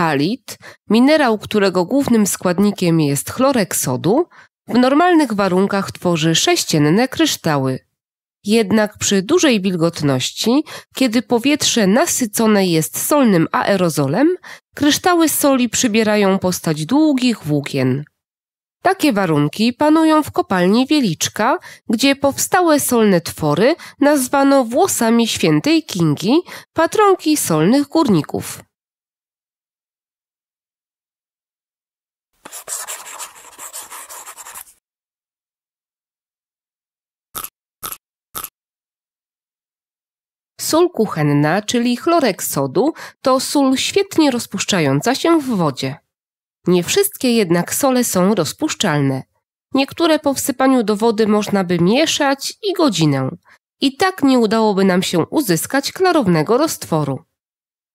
halit, minerał, którego głównym składnikiem jest chlorek sodu, w normalnych warunkach tworzy sześcienne kryształy. Jednak przy dużej wilgotności, kiedy powietrze nasycone jest solnym aerozolem, kryształy soli przybierają postać długich włókien. Takie warunki panują w kopalni Wieliczka, gdzie powstałe solne twory nazwano włosami świętej Kingi, patronki solnych górników. Sól kuchenna, czyli chlorek sodu, to sól świetnie rozpuszczająca się w wodzie. Nie wszystkie jednak sole są rozpuszczalne. Niektóre po wsypaniu do wody można by mieszać i godzinę. I tak nie udałoby nam się uzyskać klarownego roztworu.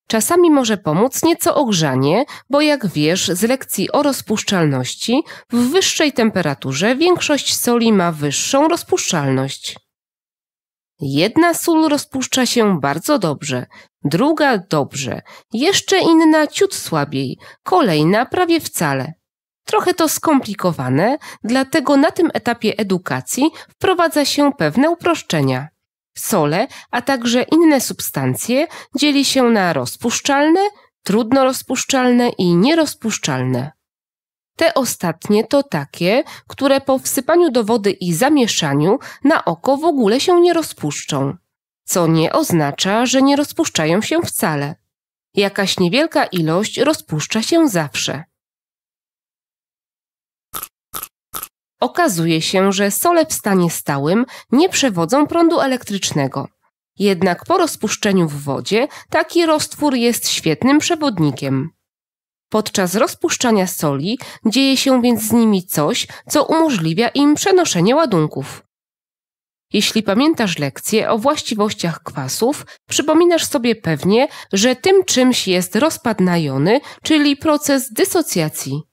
Czasami może pomóc nieco ogrzanie, bo jak wiesz z lekcji o rozpuszczalności, w wyższej temperaturze większość soli ma wyższą rozpuszczalność. Jedna sól rozpuszcza się bardzo dobrze, druga dobrze, jeszcze inna ciut słabiej, kolejna prawie wcale. Trochę to skomplikowane, dlatego na tym etapie edukacji wprowadza się pewne uproszczenia sole, a także inne substancje dzieli się na rozpuszczalne, trudno rozpuszczalne i nierozpuszczalne. Te ostatnie to takie, które po wsypaniu do wody i zamieszaniu na oko w ogóle się nie rozpuszczą, co nie oznacza, że nie rozpuszczają się wcale. Jakaś niewielka ilość rozpuszcza się zawsze. Okazuje się, że sole w stanie stałym nie przewodzą prądu elektrycznego. Jednak po rozpuszczeniu w wodzie taki roztwór jest świetnym przewodnikiem. Podczas rozpuszczania soli dzieje się więc z nimi coś, co umożliwia im przenoszenie ładunków. Jeśli pamiętasz lekcję o właściwościach kwasów, przypominasz sobie pewnie, że tym czymś jest rozpad na jony, czyli proces dysocjacji.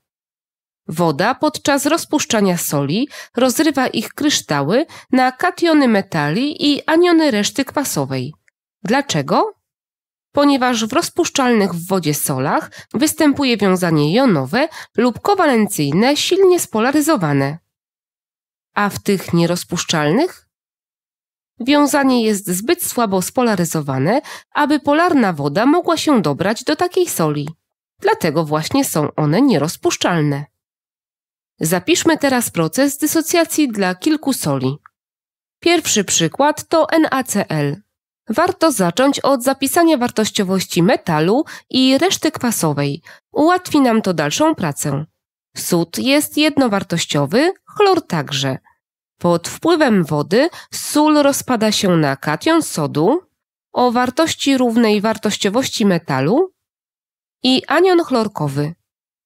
Woda podczas rozpuszczania soli rozrywa ich kryształy na kationy metali i aniony reszty kwasowej. Dlaczego? Ponieważ w rozpuszczalnych w wodzie solach występuje wiązanie jonowe lub kowalencyjne silnie spolaryzowane. A w tych nierozpuszczalnych? Wiązanie jest zbyt słabo spolaryzowane, aby polarna woda mogła się dobrać do takiej soli. Dlatego właśnie są one nierozpuszczalne. Zapiszmy teraz proces dysocjacji dla kilku soli. Pierwszy przykład to NaCl. Warto zacząć od zapisania wartościowości metalu i reszty kwasowej. Ułatwi nam to dalszą pracę. Sód jest jednowartościowy, chlor także. Pod wpływem wody sól rozpada się na kation sodu o wartości równej wartościowości metalu i anion chlorkowy.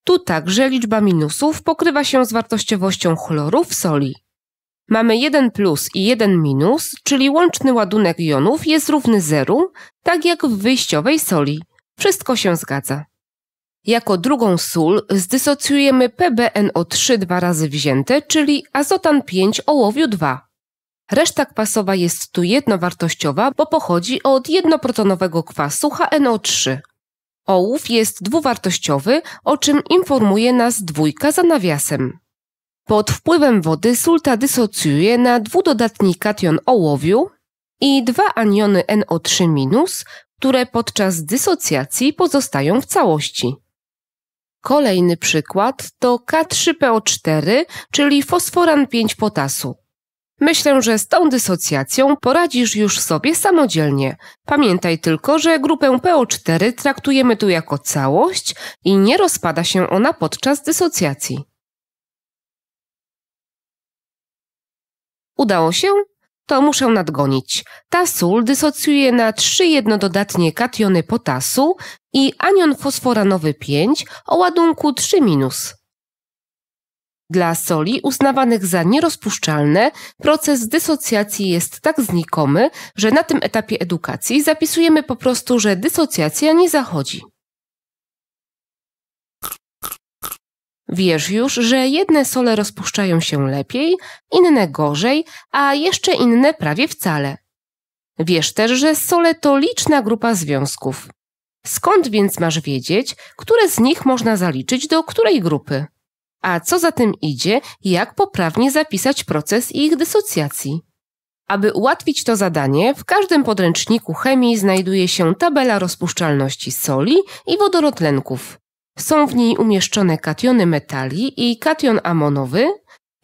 Tu także liczba minusów pokrywa się z wartościowością chlorów soli. Mamy jeden plus i jeden minus, czyli łączny ładunek jonów jest równy 0, tak jak w wyjściowej soli. Wszystko się zgadza. Jako drugą sól zdysocjujemy PbNO3 dwa razy wzięte, czyli azotan 5 ołowiu 2. Reszta kwasowa jest tu jednowartościowa, bo pochodzi od jednoprotonowego kwasu HNO3. Ołów jest dwuwartościowy, o czym informuje nas dwójka za nawiasem. Pod wpływem wody sulta dysocjuje na dwudodatni kation ołowiu i dwa aniony NO3-, które podczas dysocjacji pozostają w całości. Kolejny przykład to K3PO4, czyli fosforan 5 potasu. Myślę, że z tą dysocjacją poradzisz już sobie samodzielnie. Pamiętaj tylko, że grupę PO4 traktujemy tu jako całość i nie rozpada się ona podczas dysocjacji. Udało się? To muszę nadgonić. Tasul dysocjuje na trzy jednododatnie kationy potasu i anion fosforanowy 5 o ładunku 3-. Dla soli uznawanych za nierozpuszczalne proces dysocjacji jest tak znikomy, że na tym etapie edukacji zapisujemy po prostu, że dysocjacja nie zachodzi. Wiesz już, że jedne sole rozpuszczają się lepiej, inne gorzej, a jeszcze inne prawie wcale. Wiesz też, że sole to liczna grupa związków. Skąd więc masz wiedzieć, które z nich można zaliczyć do której grupy? a co za tym idzie, jak poprawnie zapisać proces ich dysocjacji. Aby ułatwić to zadanie, w każdym podręczniku chemii znajduje się tabela rozpuszczalności soli i wodorotlenków. Są w niej umieszczone kationy metali i kation amonowy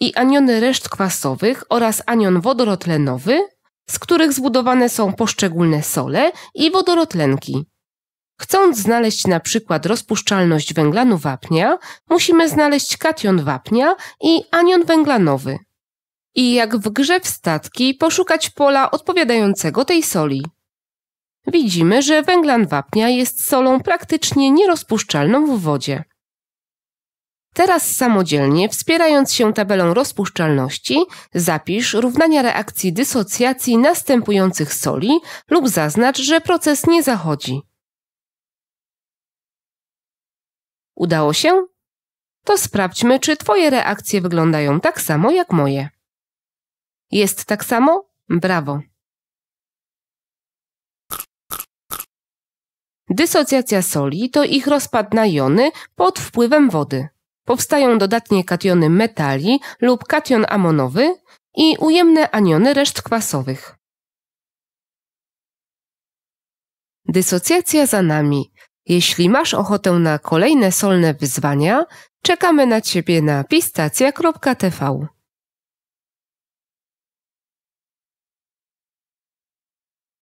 i aniony reszt kwasowych oraz anion wodorotlenowy, z których zbudowane są poszczególne sole i wodorotlenki. Chcąc znaleźć na przykład rozpuszczalność węglanu wapnia, musimy znaleźć kation wapnia i anion węglanowy. I jak w grze w statki poszukać pola odpowiadającego tej soli. Widzimy, że węglan wapnia jest solą praktycznie nierozpuszczalną w wodzie. Teraz samodzielnie, wspierając się tabelą rozpuszczalności, zapisz równania reakcji dysocjacji następujących soli lub zaznacz, że proces nie zachodzi. Udało się? To sprawdźmy, czy Twoje reakcje wyglądają tak samo jak moje. Jest tak samo? Brawo. Dysocjacja soli to ich rozpad na jony pod wpływem wody. Powstają dodatnie kationy metali lub kation amonowy i ujemne aniony reszt kwasowych. Dysocjacja za nami. Jeśli masz ochotę na kolejne solne wyzwania, czekamy na Ciebie na pistacja.tv.